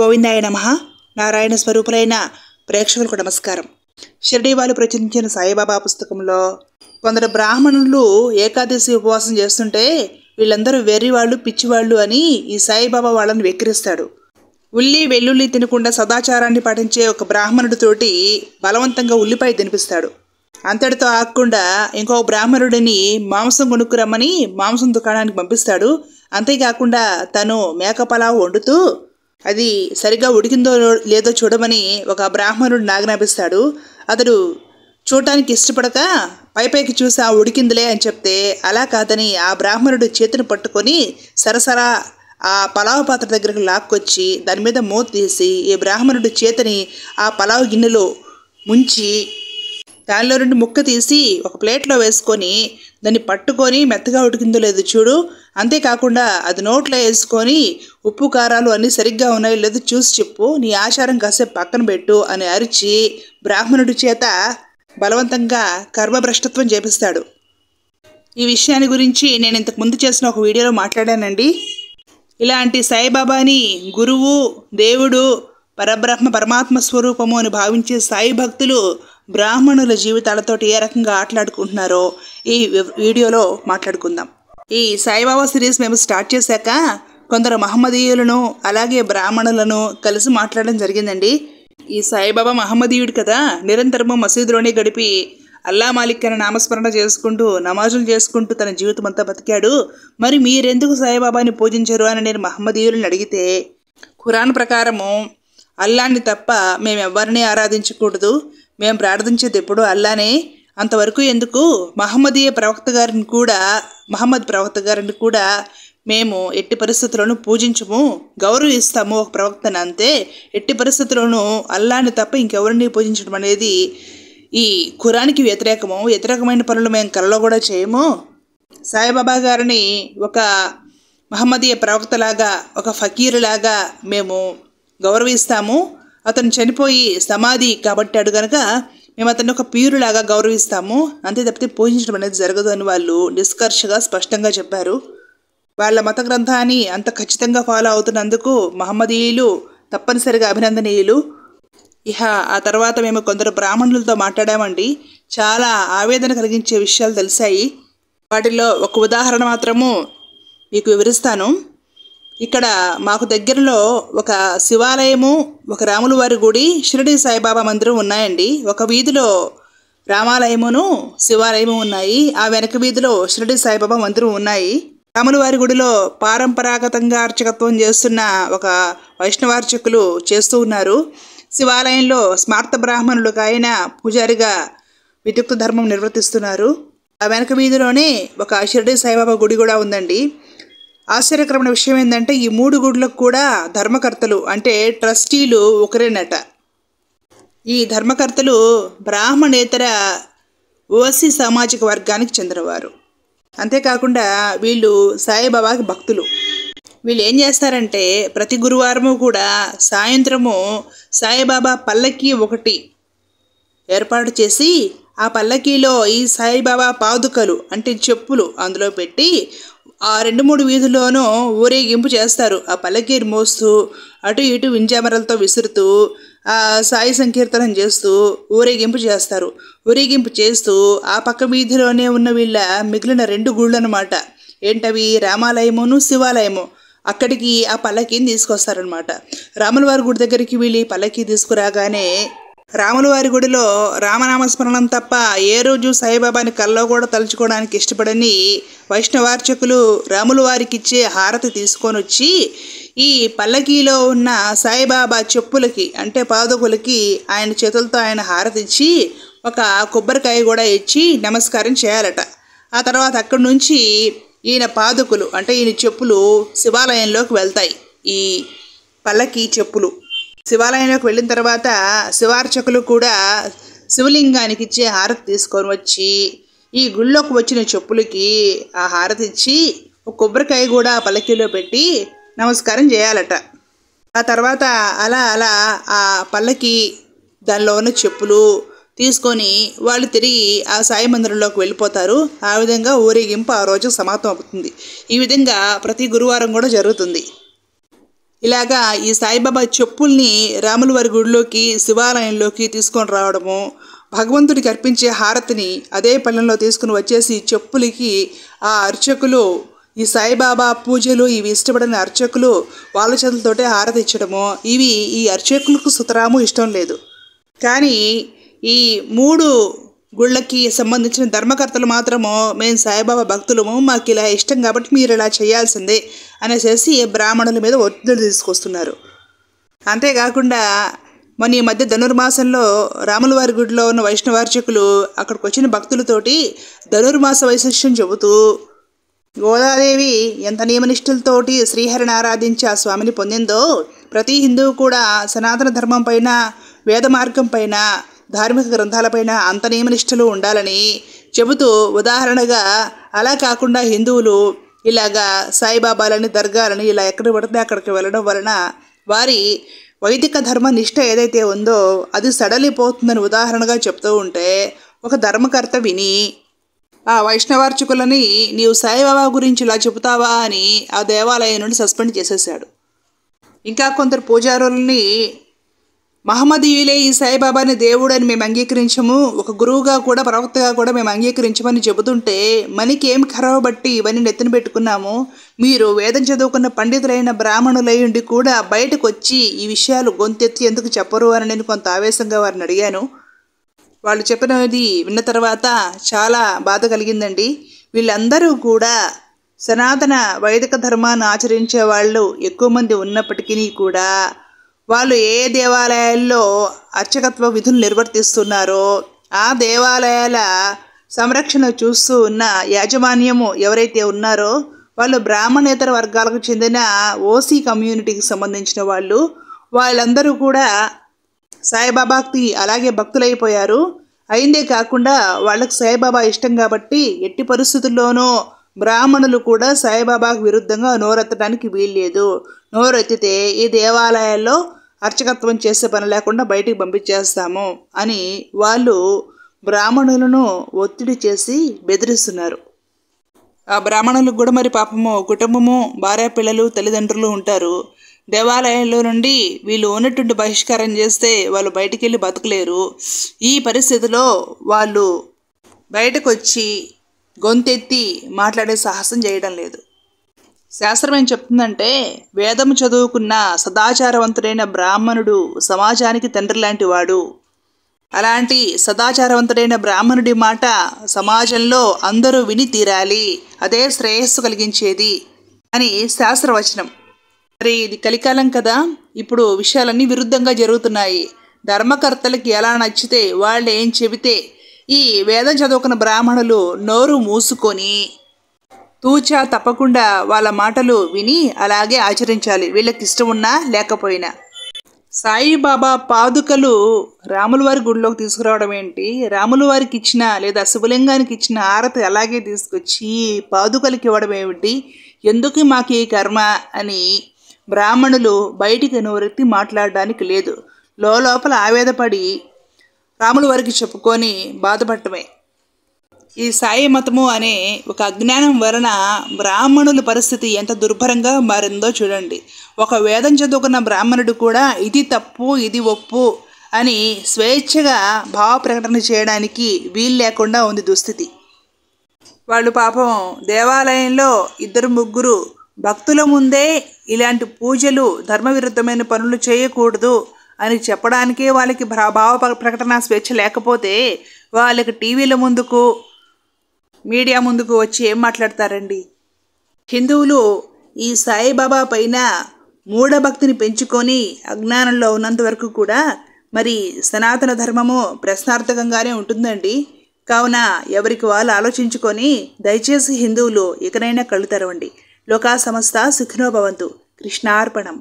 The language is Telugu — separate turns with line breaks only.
గోవిందాయ నమ నారాయణ స్వరూపులైన ప్రేక్షకులకు నమస్కారం వాళ్ళు ప్రచురించిన సాయిబాబా పుస్తకంలో కొందరు బ్రాహ్మణులు ఏకాదశి ఉపవాసం చేస్తుంటే వీళ్ళందరూ వెర్రివాళ్ళు పిచ్చివాళ్ళు అని ఈ సాయిబాబా వాళ్ళని వెక్కిరిస్తాడు ఉల్లి వెల్లుల్లి తినకుండా సదాచారాన్ని పాటించే ఒక బ్రాహ్మణుడితోటి బలవంతంగా ఉల్లిపాయ తినిపిస్తాడు అంతటితో ఆకుండా ఇంకో బ్రాహ్మణుడిని మాంసం కొనుక్కురమ్మని మాంసం దుకాణానికి పంపిస్తాడు అంతేకాకుండా తను మేక పలావు వండుతూ అది సరిగ్గా ఉడికిందో లేదో చూడమని ఒక బ్రాహ్మణుడు నాగనాపిస్తాడు అతడు చూడటానికి ఇష్టపడక పైపైకి చూసి ఆ ఉడికిందిలే అని చెప్తే అలా కాదని ఆ బ్రాహ్మణుడు చేతిని పట్టుకొని సరసరా ఆ పలావ్ పాత్ర దగ్గరకు లాక్కొచ్చి దాని మీద మూత తీసి ఈ బ్రాహ్మణుడు చేతిని ఆ పలావ్ గిన్నెలో ముంచి దానిలో రెండు ముక్క తీసి ఒక ప్లేట్లో వేసుకొని దాన్ని పట్టుకొని మెత్తగా ఉడికిందో లేదో చూడు అంతేకాకుండా అది నోట్లో వేసుకొని ఉప్పు కారాలు అన్నీ సరిగ్గా ఉన్నాయో లేదో చూసి చెప్పు నీ ఆచారం కాసేపు పక్కన పెట్టు అని అరిచి బ్రాహ్మణుడి చేత బలవంతంగా కర్మభ్రష్టత్వం చేపిస్తాడు ఈ విషయాన్ని గురించి నేను ఇంతకు ముందు చేసిన ఒక వీడియోలో మాట్లాడానండి ఇలాంటి సాయిబాబాని గురువు దేవుడు పరబ్రహ్మ పరమాత్మ స్వరూపము అని భావించే సాయి భక్తులు బ్రాహ్మణుల జీవితాలతో ఏ రకంగా ఆటలాడుకుంటున్నారో ఈ వీడియోలో మాట్లాడుకుందాం ఈ సాయిబాబా సిరీస్ మేము స్టార్ట్ చేశాక కొందరు మహమ్మదీయులను అలాగే బ్రాహ్మణులను కలిసి మాట్లాడడం జరిగిందండి ఈ సాయిబాబా మహమ్మదీయుడు కదా నిరంతరము మసీదులోనే గడిపి అల్లా మాలిక్ అని నామస్మరణ చేసుకుంటూ నమాజులు చేసుకుంటూ తన జీవితం అంతా బతికాడు మరి మీరెందుకు సాయిబాబాని పూజించరు అని నేను మహమ్మదీయులను అడిగితే ఖురాన్ ప్రకారము అల్లాన్ని తప్ప మేము ఎవరిని ఆరాధించకూడదు మేము ప్రార్థించేది ఎప్పుడు అల్లానే అంతవరకు ఎందుకు మహమ్మదీయ ప్రవక్త గారిని కూడా మహమ్మద్ ప్రవక్త గారిని కూడా మేము ఎట్టి పరిస్థితులను పూజించము గౌరవిస్తాము ఒక ప్రవక్తను అంతే ఎట్టి పరిస్థితులను అల్లాని తప్ప ఇంకెవరిని పూజించడం అనేది ఈ కురానికి వ్యతిరేకము వ్యతిరేకమైన పనులు మేము కలలో కూడా చేయము సాయిబాబా గారిని ఒక మహమ్మదీయ ప్రవక్తలాగా ఒక ఫకీరులాగా మేము గౌరవిస్తాము అతను చనిపోయి సమాధి కాబట్టాడు కనుక మేము అతన్ని ఒక పీరులాగా గౌరవిస్తాము అంతే తప్పితే పూజించడం అనేది జరగదు అని వాళ్ళు నిష్కర్షగా స్పష్టంగా చెప్పారు వాళ్ళ మత గ్రంథాన్ని అంత ఖచ్చితంగా ఫాలో అవుతున్నందుకు మహమ్మదీయులు తప్పనిసరిగా అభినందనీయులు ఇహ ఆ తర్వాత మేము కొందరు బ్రాహ్మణులతో మాట్లాడామండి చాలా ఆవేదన కలిగించే విషయాలు తెలిసాయి వాటిలో ఒక ఉదాహరణ మాత్రము మీకు వివరిస్తాను ఇక్కడ మాకు దగ్గరలో ఒక శివాలయము ఒక రాముల వారి గుడి షిరిడి సాయిబాబా మందిరం ఉన్నాయండి ఒక వీధిలో రామాలయమును శివాలయము ఉన్నాయి ఆ వెనక వీధిలో షిరిడి సాయిబాబా మందిరం ఉన్నాయి రాముల వారి గుడిలో పారంపరాగతంగా అర్చకత్వం చేస్తున్న ఒక వైష్ణవార్చకులు చేస్తూ ఉన్నారు శివాలయంలో స్మార్త బ్రాహ్మణులు ఆయన పూజారిగా విద్యుక్త ధర్మం నిర్వర్తిస్తున్నారు ఆ వెనక వీధిలోనే ఒక షిరిడి సాయిబాబా గుడి కూడా ఉందండి ఆశ్చర్యకరమైన విషయం ఏంటంటే ఈ మూడు గుడులకు కూడా ధర్మకర్తలు అంటే ట్రస్టీలు ఒకరేనట ఈ ధర్మకర్తలు బ్రాహ్మణేతర ఓసి సామాజిక వర్గానికి చెందినవారు అంతేకాకుండా వీళ్ళు సాయిబాబాకి భక్తులు వీళ్ళు ఏం చేస్తారంటే ప్రతి గురువారము కూడా సాయంత్రము సాయిబాబా పల్లకి ఒకటి ఏర్పాటు చేసి ఆ పల్లకీలో ఈ సాయిబాబా పాదుకలు అంటే చెప్పులు అందులో పెట్టి ఆ రెండు మూడు వీధుల్లోనూ ఊరేగింపు చేస్తారు ఆ పల్లకీరు మోస్తూ అటు ఇటు వింజామరలతో విసురుతూ ఆ సాయి సంకీర్తనం చేస్తూ ఊరేగింపు చేస్తారు ఊరేగింపు చేస్తూ ఆ పక్క వీధిలోనే ఉన్న వీళ్ళ మిగిలిన రెండు గుళ్ళు అనమాట ఏంటవి రామాలయమును శివాలయము అక్కడికి ఆ పల్లకీని తీసుకొస్తారనమాట రాములవారి గుడి దగ్గరికి వీళ్ళు పల్లకి తీసుకురాగానే రాములవారి గుడిలో రామనామస్మరణం తప్ప ఏ రోజు సాయిబాబాని కల్లో కూడా తలుచుకోవడానికి ఇష్టపడని వైష్ణవార్చకులు రాములవారికిచ్చే హారతి తీసుకొని వచ్చి ఈ పల్లకీలో ఉన్న సాయిబాబా చెప్పులకి అంటే పాదకులకి ఆయన చేతులతో ఆయన హారతిచ్చి ఒక కొబ్బరికాయ కూడా ఇచ్చి నమస్కారం చేయాలట ఆ తర్వాత అక్కడి నుంచి ఈయన పాదుకులు అంటే ఈయన చెప్పులు శివాలయంలోకి వెళ్తాయి ఈ పల్లకీ చెప్పులు శివాలయంలోకి వెళ్ళిన తర్వాత శివార్చకులు కూడా శివలింగానికి ఇచ్చే హారతి తీసుకొని వచ్చి ఈ గుళ్ళోకి వచ్చిన చెప్పులకి ఆ హారతి ఇచ్చి ఒక కొబ్బరికాయ కూడా పల్లకీలో పెట్టి నమస్కారం చేయాలట ఆ తర్వాత అలా అలా ఆ పల్లకి దానిలో ఉన్న చెప్పులు తీసుకొని వాళ్ళు తిరిగి ఆ సాయి మందిరంలోకి వెళ్ళిపోతారు ఆ విధంగా ఊరేగింపు ఆ రోజు సమాప్తం అవుతుంది ఈ విధంగా ప్రతి గురువారం కూడా జరుగుతుంది ఇలాగా ఈ సాయిబాబా చెప్పుల్ని రాములవారి గుడిలోకి శివాలయంలోకి తీసుకొని రావడము భగవంతుడికి అర్పించే హారతిని అదే పళ్ళెంలో తీసుకుని వచ్చేసి చెప్పులకి ఆ అర్చకులు ఈ సాయిబాబా పూజలు ఇవి ఇష్టపడిన అర్చకులు వాళ్ళ చేతులతోటే హారతి ఇచ్చడము ఇవి ఈ అర్చకులకు సుతరాము ఇష్టం లేదు కానీ ఈ మూడు గుళ్ళకి సంబంధించిన ధర్మకర్తలు మాత్రము మేము సాయిబాబా భక్తులము మాకు ఇలా ఇష్టం కాబట్టి మీరు ఇలా చేయాల్సిందే అనేసి బ్రాహ్మణుల మీద ఒత్తిడి తీసుకొస్తున్నారు అంతేకాకుండా మన ఈ మధ్య ధనుర్మాసంలో రాములవారి గుడిలో ఉన్న వైష్ణవార్చకులు అక్కడికి వచ్చిన భక్తులతోటి ధనుర్మాస వైశిష్యం చెబుతూ గోదాదేవి ఎంత నియమనిష్ఠులతోటి శ్రీహరిని ఆరాధించి ఆ స్వామిని పొందిందో ప్రతి హిందువు కూడా సనాతన ధర్మం పైన వేద మార్గం పైన ధార్మిక గ్రంథాలపైన అంత నియమనిష్టలు ఉండాలని చెబుతూ ఉదాహరణగా అలా కాకుండా హిందువులు ఇలాగా సాయిబాబాలని దర్గాలని ఇలా ఎక్కడ పడితే అక్కడికి వెళ్ళడం వలన వారి వైదిక ధర్మ నిష్ట ఏదైతే ఉందో అది సడలిపోతుందని ఉదాహరణగా చెప్తూ ఉంటే ఒక ధర్మకర్త విని ఆ వైష్ణవార్చకులని నీవు సాయిబాబా గురించి ఇలా చెబుతావా అని ఆ దేవాలయం నుండి సస్పెండ్ చేసేశాడు ఇంకా కొందరు పూజారులని మహమ్మదీయులే ఈ సాయిబాబాని దేవుడని మేము అంగీకరించము ఒక గురువుగా కూడా ప్రవక్తగా కూడా మేము అంగీకరించమని చెబుతుంటే మనకి ఏం ఖరాబట్టి ఇవన్నీ నెత్తిన పెట్టుకున్నాము మీరు వేదం చదువుకున్న పండితులైన బ్రాహ్మణులై ఉండి కూడా బయటకు వచ్చి ఈ విషయాలు గొంతెత్తి ఎందుకు చెప్పరు అని నేను కొంత ఆవేశంగా వారిని అడిగాను వాళ్ళు చెప్పినది విన్న తర్వాత చాలా బాధ కలిగిందండి వీళ్ళందరూ కూడా సనాతన వైదిక ధర్మాన్ని ఆచరించే వాళ్ళు ఎక్కువ మంది ఉన్నప్పటికీ కూడా వాళ్ళు ఏ దేవాలయాల్లో అర్చకత్వ విధులు నిర్వర్తిస్తున్నారో ఆ దేవాలయాల సంరక్షణ చూస్తూ ఉన్న యాజమాన్యము ఎవరైతే ఉన్నారో వాళ్ళు బ్రాహ్మణేతర వర్గాలకు చెందిన ఓసీ కమ్యూనిటీకి సంబంధించిన వాళ్ళు వాళ్ళందరూ కూడా సాయిబాబాకి అలాగే భక్తులైపోయారు అయిందే కాకుండా వాళ్ళకు సాయిబాబా ఇష్టం కాబట్టి ఎట్టి పరిస్థితుల్లోనూ బ్రాహ్మణులు కూడా సాయిబాబాకు విరుద్ధంగా నోరెత్తడానికి వీల్లేదు నోరెత్తితే ఈ దేవాలయాల్లో అర్చకత్వం చేసే పని లేకుండా బయటికి పంపించేస్తాము అని వాళ్ళు బ్రాహ్మణులను ఒత్తిడి చేసి బెదిరిస్తున్నారు ఆ బ్రాహ్మణులకు కూడా మరి పాపము కుటుంబము భార్య పిల్లలు తల్లిదండ్రులు ఉంటారు దేవాలయంలో నుండి వీళ్ళు ఉన్నటువంటి బహిష్కారం చేస్తే వాళ్ళు బయటికి వెళ్ళి బతకలేరు ఈ పరిస్థితిలో వాళ్ళు బయటకు వచ్చి గొంతెత్తి మాట్లాడే సాహసం చేయడం లేదు శాస్త్రం ఏం చెప్తుందంటే వేదము చదువుకున్న సదాచారవంతుడైన బ్రాహ్మణుడు సమాజానికి తండ్రి లాంటి వాడు అలాంటి సదాచారవంతుడైన బ్రాహ్మణుడి మాట సమాజంలో అందరూ విని తీరాలి అదే శ్రేయస్సు కలిగించేది అని శాస్త్రవచనం మరి ఇది కలికాలం కదా ఇప్పుడు విషయాలన్నీ విరుద్ధంగా జరుగుతున్నాయి ధర్మకర్తలకి ఎలా నచ్చితే వాళ్ళు ఏం చెబితే ఈ వేదం చదువుకున్న బ్రాహ్మణులు నోరు మూసుకొని తూచా తప్పకుండా వాళ్ళ మాటలు విని అలాగే ఆచరించాలి వీళ్ళకి ఇష్టం ఉన్నా లేకపోయినా సాయిబాబా పాదుకలు రాములవారి గుడిలోకి తీసుకురావడం ఏంటి రాములవారికి ఇచ్చిన లేదా శివలింగానికి ఇచ్చిన ఆరతి అలాగే తీసుకొచ్చి పాదుకలకి ఇవ్వడం ఏమిటి ఎందుకు మాకు ఈ కర్మ అని బ్రాహ్మణులు బయటికి నోరెత్తి మాట్లాడడానికి లేదు లోపల ఆవేదపడి రాముల వారికి చెప్పుకొని బాధపడటమే ఈ సాయి మతము అనే ఒక అజ్ఞానం వలన బ్రాహ్మణుల పరిస్థితి ఎంత దుర్భరంగా మారిందో చూడండి ఒక వేదం చదువుకున్న బ్రాహ్మణుడు కూడా ఇది తప్పు ఇది ఒప్పు అని స్వేచ్ఛగా భావ ప్రకటన చేయడానికి వీలు లేకుండా ఉంది దుస్థితి వాళ్ళు పాపం దేవాలయంలో ఇద్దరు ముగ్గురు భక్తుల ముందే ఇలాంటి పూజలు ధర్మవిరుద్ధమైన పనులు చేయకూడదు అని చెప్పడానికే వాళ్ళకి భావ ప్రకటన స్వేచ్ఛ లేకపోతే వాళ్ళకి టీవీల ముందుకు మీడియా ముందుకు వచ్చి ఏం మాట్లాడతారండి హిందువులు ఈ సాయిబాబా పైన మూఢభక్తిని పెంచుకొని అజ్ఞానంలో ఉన్నంత వరకు కూడా మరి సనాతన ధర్మము ప్రశ్నార్థకంగానే ఉంటుందండి కావున ఎవరికి వాళ్ళు ఆలోచించుకొని దయచేసి హిందువులు ఇకనైనా కళ్ళు తెరవండి లోకా సంస్థ సుఖినోభవంతు కృష్ణార్పణం